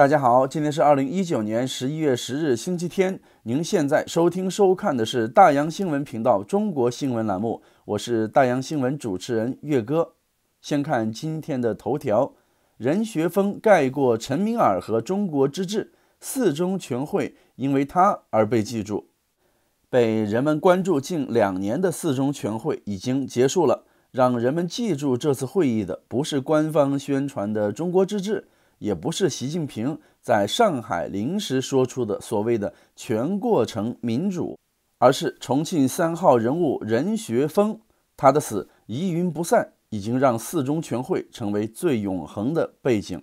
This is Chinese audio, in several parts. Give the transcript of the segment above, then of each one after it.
大家好，今天是二零一九年十一月十日，星期天。您现在收听收看的是大洋新闻频道中国新闻栏目，我是大洋新闻主持人岳哥。先看今天的头条：任学峰盖过陈明尔和中国之治。四中全会因为他而被记住，被人们关注近两年的四中全会已经结束了。让人们记住这次会议的，不是官方宣传的中国之治。也不是习近平在上海临时说出的所谓的全过程民主，而是重庆三号人物任学锋，他的死疑云不散，已经让四中全会成为最永恒的背景。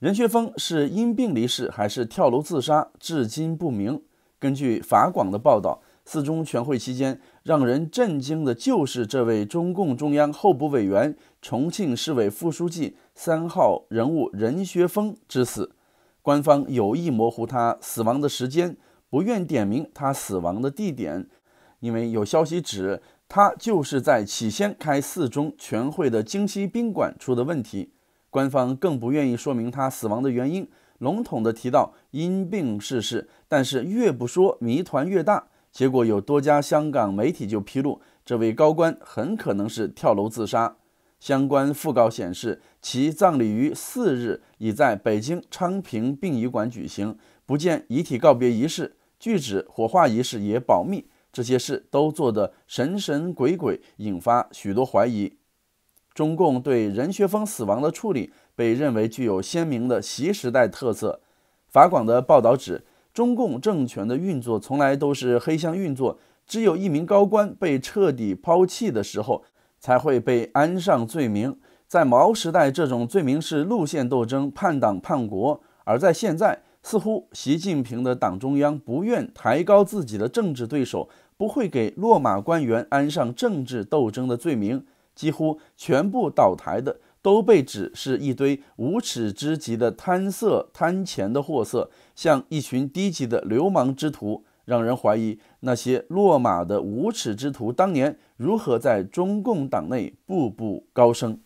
任学锋是因病离世还是跳楼自杀，至今不明。根据法广的报道，四中全会期间让人震惊的就是这位中共中央候补委员、重庆市委副书记。三号人物任学锋之死，官方有意模糊他死亡的时间，不愿点名他死亡的地点，因为有消息指他就是在起先开四中全会的京西宾馆出的问题。官方更不愿意说明他死亡的原因，笼统的提到因病逝世。但是越不说，谜团越大。结果有多家香港媒体就披露，这位高官很可能是跳楼自杀。相关讣告显示。其葬礼于四日已在北京昌平殡仪馆举行，不见遗体告别仪式，据指火化仪式也保密，这些事都做得神神鬼鬼，引发许多怀疑。中共对任学锋死亡的处理被认为具有鲜明的习时代特色。法广的报道指，中共政权的运作从来都是黑箱运作，只有一名高官被彻底抛弃的时候，才会被安上罪名。在毛时代，这种罪名是路线斗争、叛党叛国；而在现在，似乎习近平的党中央不愿抬高自己的政治对手，不会给落马官员安上政治斗争的罪名。几乎全部倒台的都被指是一堆无耻之极的贪色贪钱的货色，像一群低级的流氓之徒。让人怀疑，那些落马的无耻之徒当年如何在中共党内步步高升？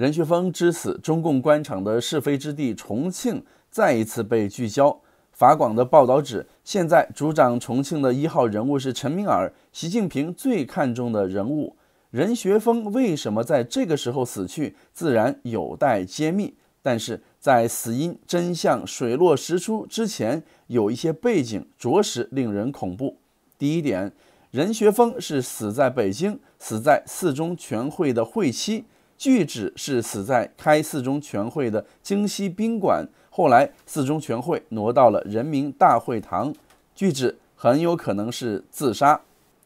任学锋之死，中共官场的是非之地重庆再一次被聚焦。法广的报道指，现在主掌重庆的一号人物是陈明尔，习近平最看重的人物。任学锋为什么在这个时候死去，自然有待揭秘。但是在死因真相水落石出之前，有一些背景着实令人恐怖。第一点，任学峰是死在北京，死在四中全会的会期。据指是死在开四中全会的京西宾馆，后来四中全会挪到了人民大会堂，据指很有可能是自杀。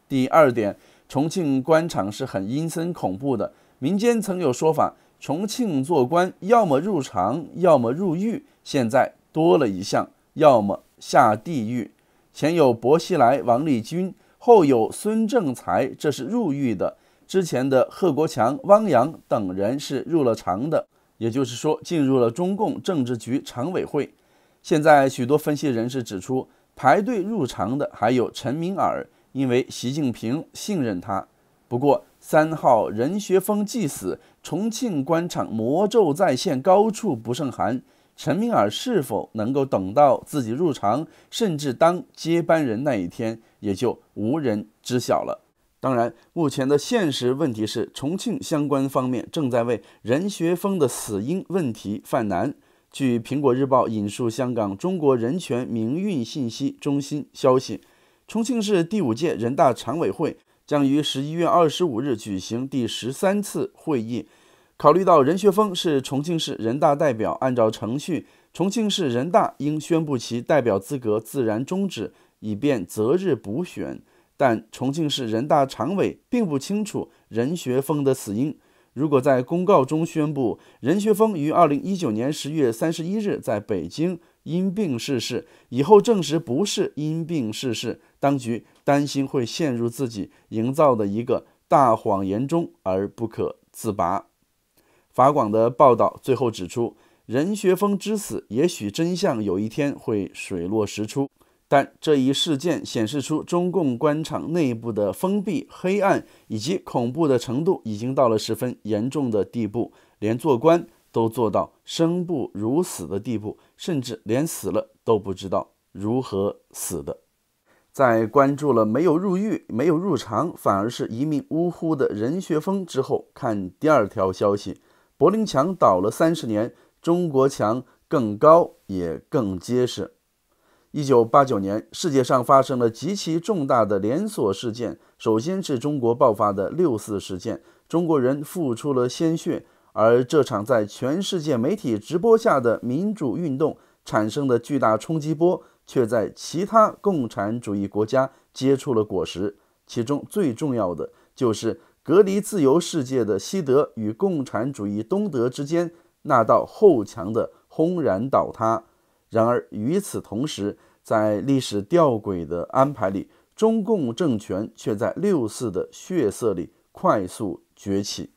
第二点，重庆官场是很阴森恐怖的，民间曾有说法，重庆做官要么入场，要么入狱，现在多了一项，要么下地狱。前有薄熙来、王立军，后有孙政才，这是入狱的。之前的贺国强、汪洋等人是入了常的，也就是说进入了中共政治局常委会。现在许多分析人士指出，排队入常的还有陈敏尔，因为习近平信任他。不过三号任学锋既死，重庆官场魔咒再现，高处不胜寒。陈敏尔是否能够等到自己入常，甚至当接班人那一天，也就无人知晓了。当然，目前的现实问题是，重庆相关方面正在为任学锋的死因问题犯难。据《苹果日报》引述香港中国人权名誉信息中心消息，重庆市第五届人大常委会将于十一月二十五日举行第十三次会议。考虑到任学峰是重庆市人大代表，按照程序，重庆市人大应宣布其代表资格自然终止，以便择日补选。但重庆市人大常委并不清楚任学锋的死因。如果在公告中宣布任学锋于2019年10月31日在北京因病逝世，以后证实不是因病逝世，当局担心会陷入自己营造的一个大谎言中而不可自拔。法广的报道最后指出，任学锋之死，也许真相有一天会水落石出。但这一事件显示出中共官场内部的封闭、黑暗以及恐怖的程度已经到了十分严重的地步，连做官都做到生不如死的地步，甚至连死了都不知道如何死的。在关注了没有入狱、没有入场，反而是一命呜呼的任学锋之后，看第二条消息：柏林墙倒了三十年，中国墙更高也更结实。一九八九年，世界上发生了极其重大的连锁事件。首先是中国爆发的六四事件，中国人付出了鲜血。而这场在全世界媒体直播下的民主运动产生的巨大冲击波，却在其他共产主义国家结出了果实。其中最重要的，就是隔离自由世界的西德与共产主义东德之间那道厚墙的轰然倒塌。然而，与此同时，在历史吊诡的安排里，中共政权却在六四的血色里快速崛起。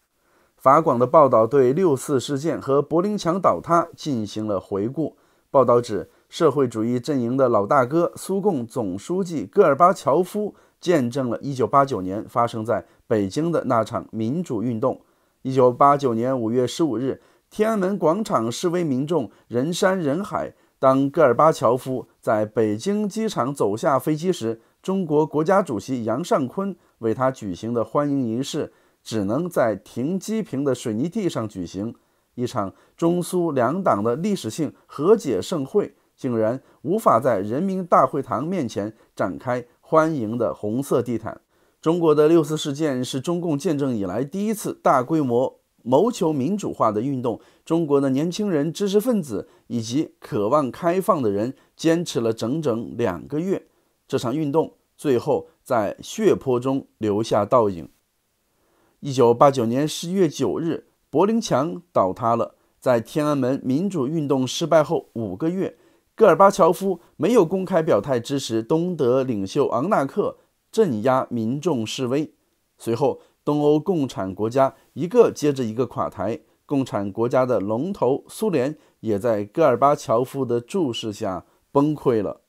法广的报道对六四事件和柏林墙倒塌进行了回顾。报道指，社会主义阵营的老大哥苏共总书记戈尔巴乔夫见证了1989年发生在北京的那场民主运动。1989年5月15日，天安门广场示威民众人山人海。当戈尔巴乔夫在北京机场走下飞机时，中国国家主席杨尚昆为他举行的欢迎仪式只能在停机坪的水泥地上举行。一场中苏两党的历史性和解盛会，竟然无法在人民大会堂面前展开欢迎的红色地毯。中国的六四事件是中共建政以来第一次大规模。谋求民主化的运动，中国的年轻人、知识分子以及渴望开放的人，坚持了整整两个月。这场运动最后在血泊中留下倒影。一九八九年十一月九日，柏林墙倒塌了。在天安门民主运动失败后五个月，戈尔巴乔夫没有公开表态支持东德领袖昂纳克镇压民众示威，随后。东欧共产国家一个接着一个垮台，共产国家的龙头苏联也在戈尔巴乔夫的注视下崩溃了。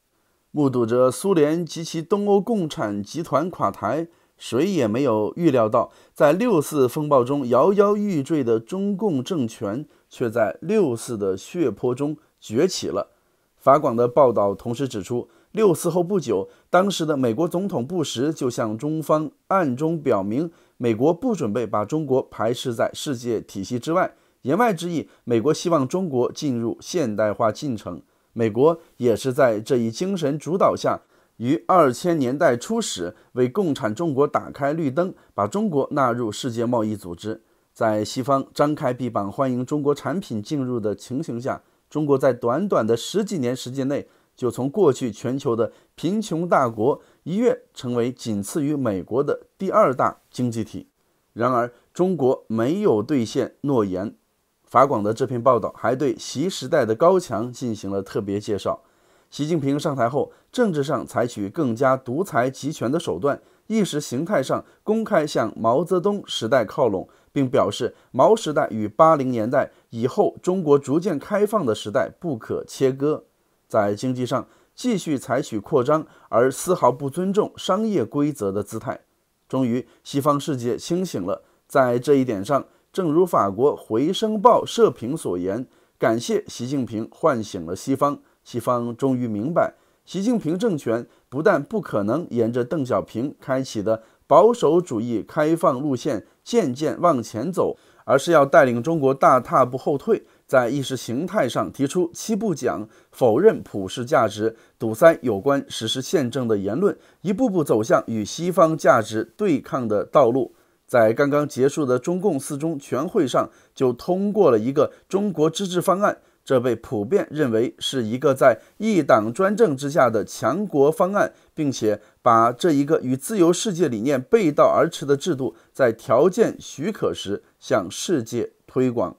目睹着苏联及其东欧共产集团垮台，谁也没有预料到，在六四风暴中摇摇欲坠的中共政权却在六四的血泊中崛起了。法广的报道同时指出，六四后不久，当时的美国总统布什就向中方暗中表明。美国不准备把中国排斥在世界体系之外，言外之意，美国希望中国进入现代化进程。美国也是在这一精神主导下，于二千年代初始为共产中国打开绿灯，把中国纳入世界贸易组织。在西方张开臂膀欢迎中国产品进入的情形下，中国在短短的十几年时间内。就从过去全球的贫穷大国一跃成为仅次于美国的第二大经济体。然而，中国没有兑现诺言。法广的这篇报道还对习时代的高墙进行了特别介绍。习近平上台后，政治上采取更加独裁集权的手段，意识形态上公开向毛泽东时代靠拢，并表示毛时代与八零年代以后中国逐渐开放的时代不可切割。在经济上继续采取扩张而丝毫不尊重商业规则的姿态，终于西方世界清醒了。在这一点上，正如法国《回声报》社评所言：“感谢习近平唤醒了西方，西方终于明白，习近平政权不但不可能沿着邓小平开启的保守主义开放路线渐渐往前走，而是要带领中国大踏步后退。”在意识形态上提出“七不讲”，否认普世价值，堵塞有关实施宪政的言论，一步步走向与西方价值对抗的道路。在刚刚结束的中共四中全会上，就通过了一个中国自治方案，这被普遍认为是一个在一党专政之下的强国方案，并且把这一个与自由世界理念背道而驰的制度，在条件许可时向世界推广。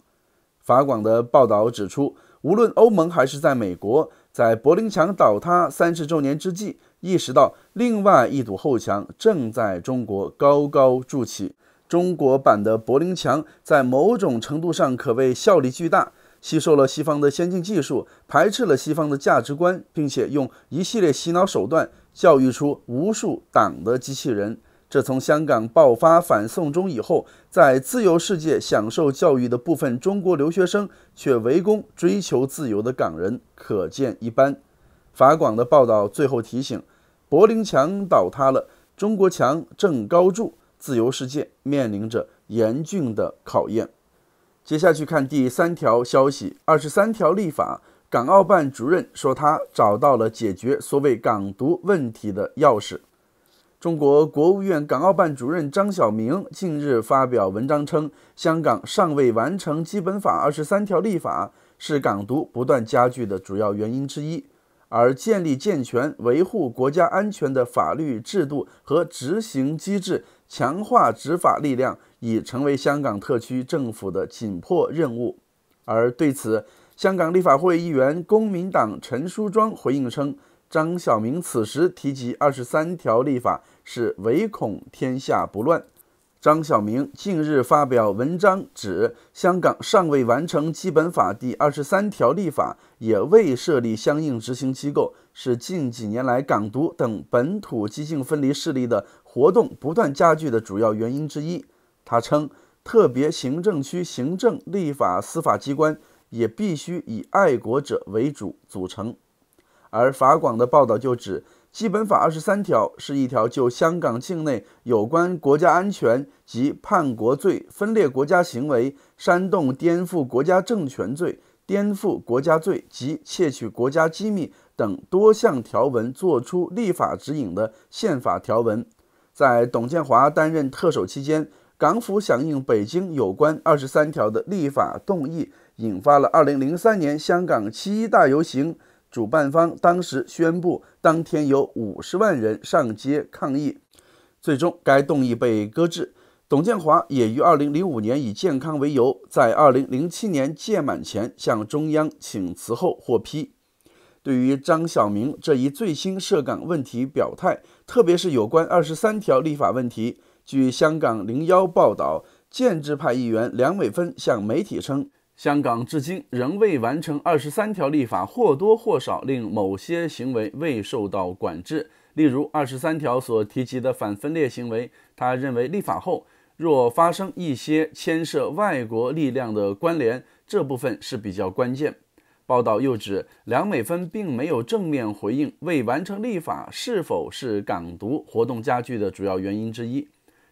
法广的报道指出，无论欧盟还是在美国，在柏林墙倒塌三十周年之际，意识到另外一堵后墙正在中国高高筑起。中国版的柏林墙在某种程度上可谓效力巨大，吸收了西方的先进技术，排斥了西方的价值观，并且用一系列洗脑手段教育出无数党的机器人。这从香港爆发反送中以后，在自由世界享受教育的部分中国留学生，却围攻追求自由的港人，可见一斑。法广的报道最后提醒：柏林墙倒塌了，中国墙正高筑，自由世界面临着严峻的考验。接下去看第三条消息：二十三条立法，港澳办主任说他找到了解决所谓港独问题的钥匙。中国国务院港澳办主任张晓明近日发表文章称，香港尚未完成《基本法》二十三条立法，是港独不断加剧的主要原因之一。而建立健全维护国家安全的法律制度和执行机制，强化执法力量，已成为香港特区政府的紧迫任务。而对此，香港立法会议员公民党陈淑庄回应称。张晓明此时提及二十三条立法，是唯恐天下不乱。张晓明近日发表文章，指香港尚未完成基本法第二十三条立法，也未设立相应执行机构，是近几年来港独等本土激进分离势力的活动不断加剧的主要原因之一。他称，特别行政区行政、立法、司法机关也必须以爱国者为主组成。而法广的报道就指，《基本法》二十三条是一条就香港境内有关国家安全及叛国罪、分裂国家行为、煽动颠覆国家政权罪、颠覆国家罪及窃取国家机密等多项条文作出立法指引的宪法条文。在董建华担任特首期间，港府响应北京有关二十三条的立法动议，引发了二零零三年香港七一大游行。主办方当时宣布，当天有五十万人上街抗议，最终该动议被搁置。董建华也于2005年以健康为由，在2007年届满前向中央请辞后获批。对于张晓明这一最新涉港问题表态，特别是有关二十三条立法问题，据香港零幺报道，建制派议员梁伟芬向媒体称。香港至今仍未完成二十三条立法，或多或少令某些行为未受到管制，例如二十三条所提及的反分裂行为。他认为立法后若发生一些牵涉外国力量的关联，这部分是比较关键。报道又指，梁美芬并没有正面回应未完成立法是否是港独活动加剧的主要原因之一，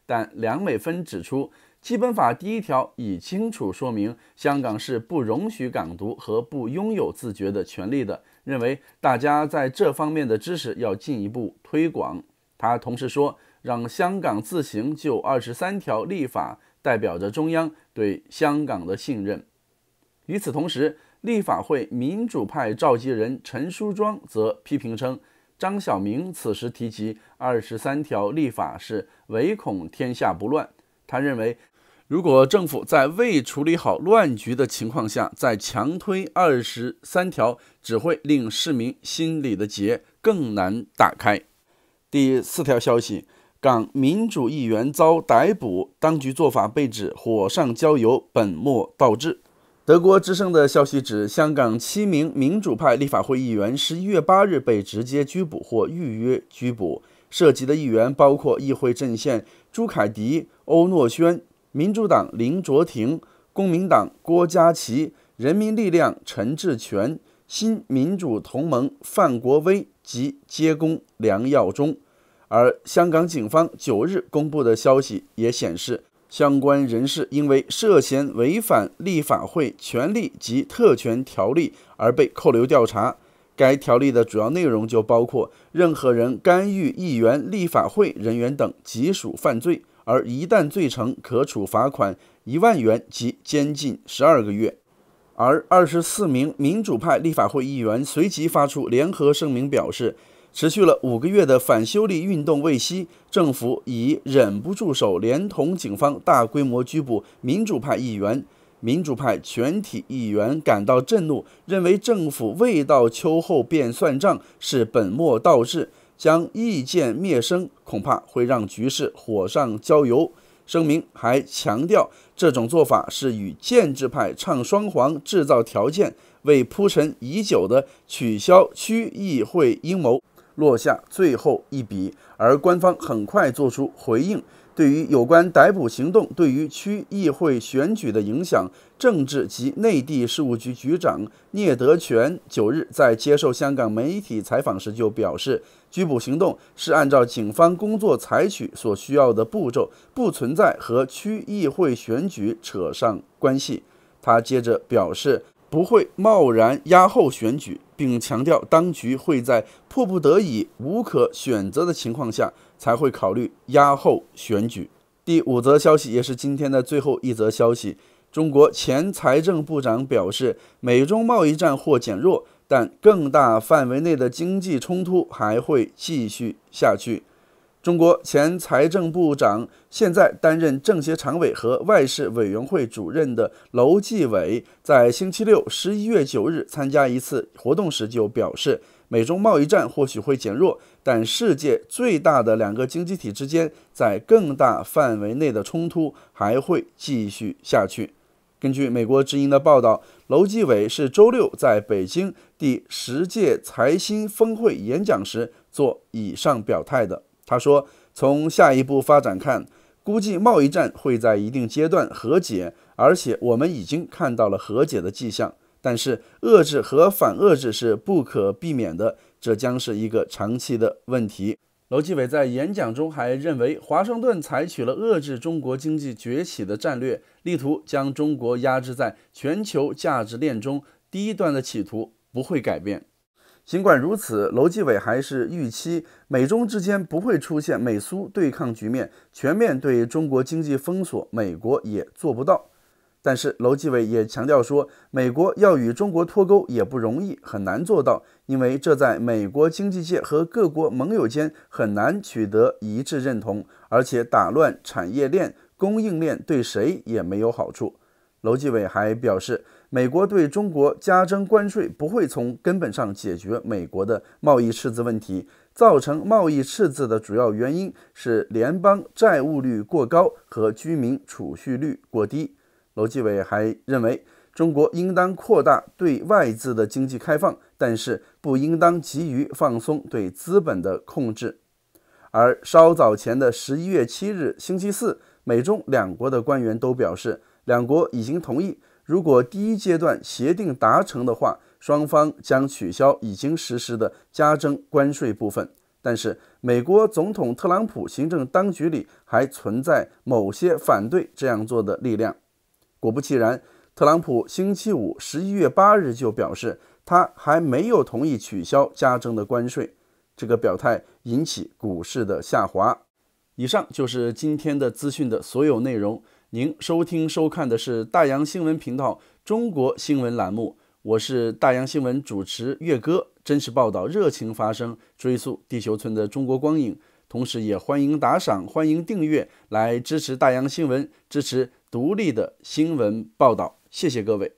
但梁美芬指出。基本法第一条已清楚说明，香港是不容许港独和不拥有自觉的权利的。认为大家在这方面的知识要进一步推广。他同时说，让香港自行就二十三条立法，代表着中央对香港的信任。与此同时，立法会民主派召集人陈淑庄则批评称，张晓明此时提及二十三条立法是唯恐天下不乱。他认为，如果政府在未处理好乱局的情况下再强推二十三条，只会令市民心里的结更难打开。第四条消息：港民主议员遭逮捕，当局做法被指火上浇油、本末倒置。德国之声的消息指，香港七名民主派立法会议员十一月八日被直接拘捕或预约拘捕，涉及的议员包括议会阵线。朱凯迪、欧诺轩、民主党林卓廷、公民党郭家琪，人民力量陈志全、新民主同盟范国威及街工梁耀忠。而香港警方九日公布的消息也显示，相关人士因为涉嫌违反立法会权力及特权条例而被扣留调查。该条例的主要内容就包括任何人干预议员、立法会人员等，即属犯罪。而一旦罪成，可处罚款一万元及监禁十二个月。而二十四名民主派立法会议员随即发出联合声明，表示持续了五个月的反修例运动未息，政府已忍不住手，连同警方大规模拘捕民主派议员。民主派全体议员感到震怒，认为政府未到秋后便算账是本末倒置，将意见灭声，恐怕会让局势火上浇油。声明还强调，这种做法是与建制派唱双簧，制造条件为铺陈已久的取消区议会阴谋落下最后一笔。而官方很快做出回应。对于有关逮捕行动对于区议会选举的影响，政治及内地事务局局长聂德权九日在接受香港媒体采访时就表示，拘捕行动是按照警方工作采取所需要的步骤，不存在和区议会选举扯上关系。他接着表示，不会贸然压后选举，并强调当局会在迫不得已、无可选择的情况下。才会考虑压后选举。第五则消息也是今天的最后一则消息。中国前财政部长表示，美中贸易战或减弱，但更大范围内的经济冲突还会继续下去。中国前财政部长，现在担任政协常委和外事委员会主任的楼继伟，在星期六十一月九日参加一次活动时就表示。美中贸易战或许会减弱，但世界最大的两个经济体之间在更大范围内的冲突还会继续下去。根据美国《之音》的报道，楼继伟是周六在北京第十届财新峰会演讲时做以上表态的。他说：“从下一步发展看，估计贸易战会在一定阶段和解，而且我们已经看到了和解的迹象。”但是遏制和反遏制是不可避免的，这将是一个长期的问题。楼继伟在演讲中还认为，华盛顿采取了遏制中国经济崛起的战略，力图将中国压制在全球价值链中低端的企图不会改变。尽管如此，楼继伟还是预期美中之间不会出现美苏对抗局面，全面对中国经济封锁，美国也做不到。但是，楼继伟也强调说，美国要与中国脱钩也不容易，很难做到，因为这在美国经济界和各国盟友间很难取得一致认同，而且打乱产业链、供应链，对谁也没有好处。楼继伟还表示，美国对中国加征关税不会从根本上解决美国的贸易赤字问题，造成贸易赤字的主要原因是联邦债务率过高和居民储蓄率过低。楼继伟还认为，中国应当扩大对外资的经济开放，但是不应当急于放松对资本的控制。而稍早前的十一月七日，星期四，美中两国的官员都表示，两国已经同意，如果第一阶段协定达成的话，双方将取消已经实施的加征关税部分。但是，美国总统特朗普行政当局里还存在某些反对这样做的力量。果不其然，特朗普星期五十一月八日就表示，他还没有同意取消加征的关税。这个表态引起股市的下滑。以上就是今天的资讯的所有内容。您收听收看的是大洋新闻频道中国新闻栏目，我是大洋新闻主持岳哥。真实报道，热情发声，追溯地球村的中国光影。同时也欢迎打赏，欢迎订阅来支持大洋新闻，支持。独立的新闻报道，谢谢各位。